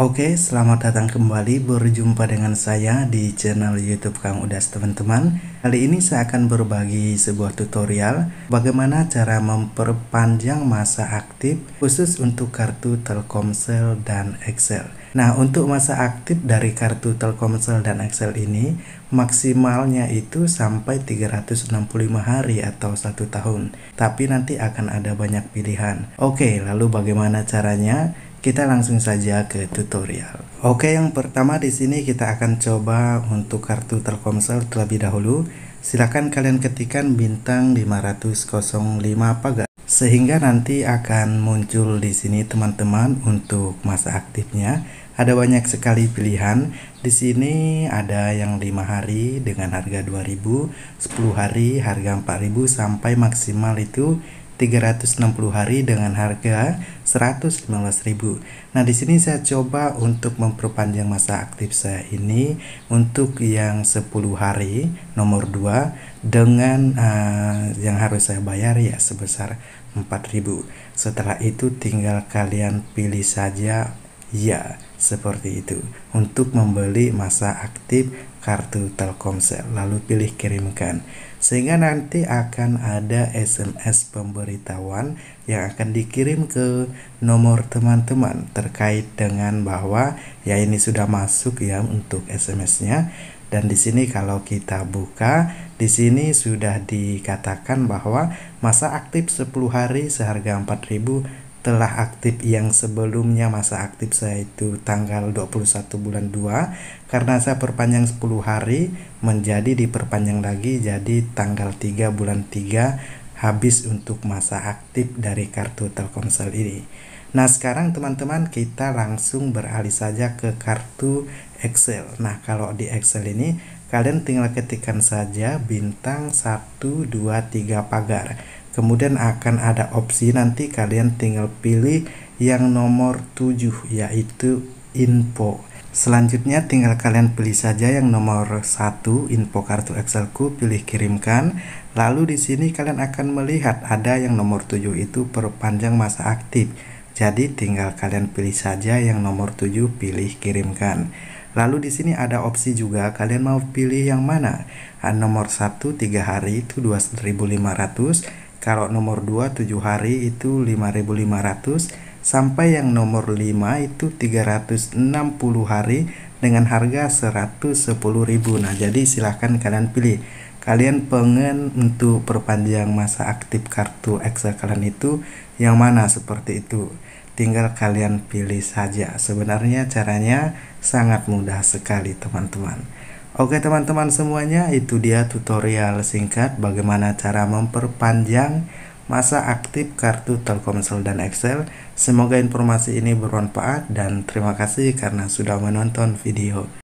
Oke, selamat datang kembali berjumpa dengan saya di channel YouTube Kang Udas teman-teman. Kali ini saya akan berbagi sebuah tutorial bagaimana cara memperpanjang masa aktif khusus untuk kartu Telkomsel dan Excel. Nah, untuk masa aktif dari kartu Telkomsel dan Excel ini maksimalnya itu sampai 365 hari atau satu tahun. Tapi nanti akan ada banyak pilihan. Oke, lalu bagaimana caranya? kita langsung saja ke tutorial. Oke, yang pertama di sini kita akan coba untuk kartu Telkomsel terlebih dahulu. Silakan kalian ketikkan bintang 505 pagar sehingga nanti akan muncul di sini teman-teman untuk masa aktifnya. Ada banyak sekali pilihan. Di sini ada yang lima hari dengan harga 2000, 10 hari harga 4000 sampai maksimal itu 360 hari dengan harga 115.000. Nah, di sini saya coba untuk memperpanjang masa aktif saya ini untuk yang 10 hari nomor 2 dengan uh, yang harus saya bayar ya sebesar 4.000. Setelah itu tinggal kalian pilih saja Ya, seperti itu. Untuk membeli masa aktif kartu Telkomsel, lalu pilih kirimkan. Sehingga nanti akan ada SMS pemberitahuan yang akan dikirim ke nomor teman-teman terkait dengan bahwa ya ini sudah masuk ya untuk SMS-nya. Dan di sini kalau kita buka, di sini sudah dikatakan bahwa masa aktif 10 hari seharga 4000 telah aktif yang sebelumnya masa aktif saya itu tanggal 21 bulan 2 karena saya perpanjang 10 hari menjadi diperpanjang lagi jadi tanggal 3 bulan 3 habis untuk masa aktif dari kartu Telkomsel ini. Nah sekarang teman-teman kita langsung beralih saja ke kartu Excel. Nah kalau di Excel ini kalian tinggal ketikkan saja bintang 123 pagar kemudian akan ada opsi nanti kalian tinggal pilih yang nomor 7 yaitu info selanjutnya tinggal kalian pilih saja yang nomor 1 info kartu Excelku pilih kirimkan lalu di sini kalian akan melihat ada yang nomor 7 itu perpanjang masa aktif jadi tinggal kalian pilih saja yang nomor 7 pilih kirimkan. Lalu di sini ada opsi juga kalian mau pilih yang mana. Nomor 1 3 hari itu 2500, kalau nomor 2 7 hari itu 5500 sampai yang nomor 5 itu 360 hari dengan harga 110.000. Nah, jadi silahkan kalian pilih. Kalian pengen untuk perpanjang masa aktif kartu eksa kalian itu yang mana seperti itu. Tinggal kalian pilih saja. Sebenarnya caranya sangat mudah sekali, teman-teman. Oke teman-teman semuanya itu dia tutorial singkat bagaimana cara memperpanjang masa aktif kartu Telkomsel dan Excel. Semoga informasi ini bermanfaat dan terima kasih karena sudah menonton video.